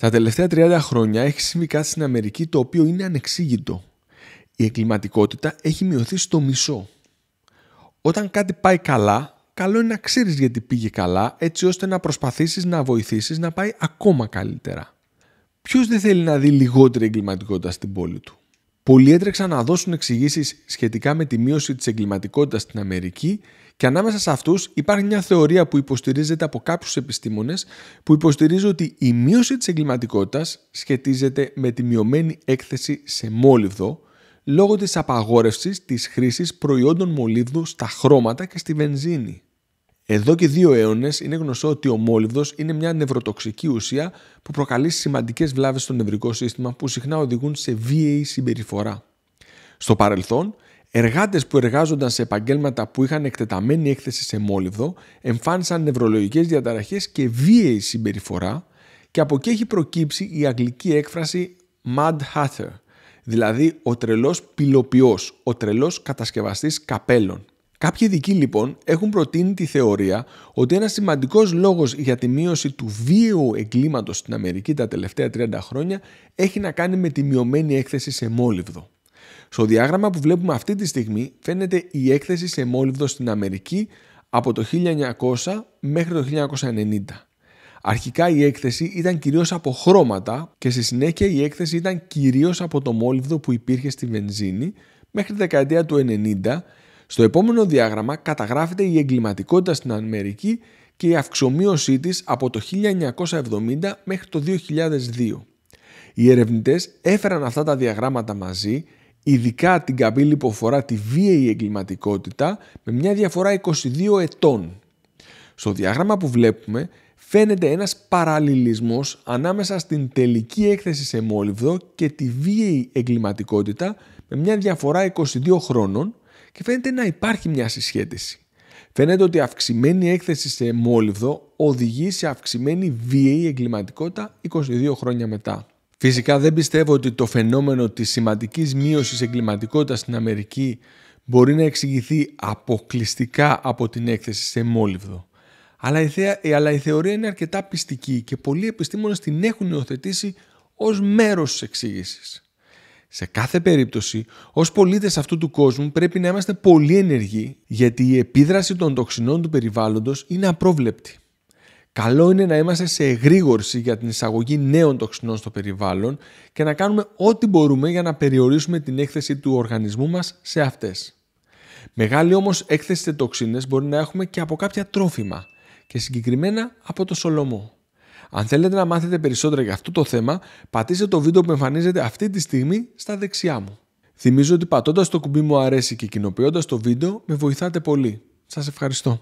Τα τελευταία 30 χρόνια έχει συμβεί κάτι στην Αμερική το οποίο είναι ανεξήγητο. Η εγκληματικότητα έχει μειωθεί στο μισό. Όταν κάτι πάει καλά, καλό είναι να ξέρεις γιατί πήγε καλά, έτσι ώστε να προσπαθήσεις να βοηθήσεις να πάει ακόμα καλύτερα. Ποιος δεν θέλει να δει λιγότερη εγκληματικότητα στην πόλη του. Πολλοί έτρεξαν να δώσουν εξηγήσεις σχετικά με τη μείωση της εγκληματικότητας στην Αμερική και ανάμεσα σε αυτούς υπάρχει μια θεωρία που υποστηρίζεται από κάποιους επιστήμονες που υποστηρίζει ότι η μείωση της εγκληματικότητας σχετίζεται με τη μειωμένη έκθεση σε μόλιβδο λόγω της απαγόρευσης της χρήσης προϊόντων μολύβδου στα χρώματα και στη βενζίνη. Εδώ και δύο αιώνες είναι γνωστό ότι ο μόλιβδο είναι μια νευροτοξική ουσία που προκαλεί σημαντικές βλάβες στο νευρικό σύστημα που συχνά οδηγούν σε βίαιη συμπεριφορά. Στο παρελθόν, Εργάτες που εργάζονταν σε επαγγέλματα που είχαν εκτεταμένη έκθεση σε μόλυβδο εμφάνισαν νευρολογικές διαταραχές και βίαιη συμπεριφορά και από εκεί έχει προκύψει η αγγλική έκφραση Mad Hatter, δηλαδή ο τρελός πυλοποιός, ο τρελός κατασκευαστής καπέλων. Κάποιοι ειδικοί λοιπόν έχουν προτείνει τη θεωρία ότι ένας σημαντικός λόγος για τη μείωση του βίαιου εγκλήματος στην Αμερική τα τελευταία 30 χρόνια έχει να κάνει με τη μειωμένη έκθεση σε μόλιβδο. Στο διάγραμμα που βλέπουμε αυτή τη στιγμή φαίνεται η έκθεση σε μόλυβδο στην Αμερική από το 1900 μέχρι το 1990. Αρχικά η έκθεση ήταν κυρίως από χρώματα και στη συνέχεια η έκθεση ήταν κυρίως από το μόλυβδο που υπήρχε στη βενζίνη μέχρι τη δεκαετία του 90. Στο επόμενο διάγραμμα καταγράφεται η εγκληματικότητα στην Αμερική και η αυξομοίωσή της από το 1970 μέχρι το 2002. Οι ερευνητές έφεραν αυτά τα διαγράμματα μαζί ειδικά την καμπύλη που αφορά τη βίαιη εγκληματικότητα με μια διαφορά 22 ετών. Στο διάγραμμα που βλέπουμε φαίνεται ένας παραλληλισμός ανάμεσα στην τελική έκθεση σε μόλυβδο και τη βίαιη εγκληματικότητα με μια διαφορά 22 χρόνων και φαίνεται να υπάρχει μια συσχέτιση. Φαίνεται ότι αυξημένη έκθεση σε μόλυβδο οδηγεί σε αυξημένη βίαιη εγκληματικότητα 22 χρόνια μετά. Φυσικά δεν πιστεύω ότι το φαινόμενο της σημαντικής μείωσης εγκληματικότητας στην Αμερική μπορεί να εξηγηθεί αποκλειστικά από την έκθεση σε μόλυβδο. Αλλά η, ε, αλλά η θεωρία είναι αρκετά πιστική και πολλοί επιστήμονες την έχουν υιοθετήσει ως μέρος της εξήγησης. Σε κάθε περίπτωση, ως πολίτες αυτού του κόσμου πρέπει να είμαστε πολύ ενεργοί γιατί η επίδραση των τοξινών του περιβάλλοντος είναι απρόβλεπτη. Καλό είναι να είμαστε σε εγρήγορση για την εισαγωγή νέων τοξινών στο περιβάλλον και να κάνουμε ό,τι μπορούμε για να περιορίσουμε την έκθεση του οργανισμού μας σε αυτές. Μεγάλη όμως έκθεση σε τοξίνες μπορεί να έχουμε και από κάποια τρόφιμα και συγκεκριμένα από το σολομό. Αν θέλετε να μάθετε περισσότερα για αυτό το θέμα, πατήστε το βίντεο που εμφανίζεται αυτή τη στιγμή στα δεξιά μου. Θυμίζω ότι πατώντας το κουμπί μου αρέσει και κοινοποιώντας το βίντεο με βοηθάτε πολύ. Σας ευχαριστώ.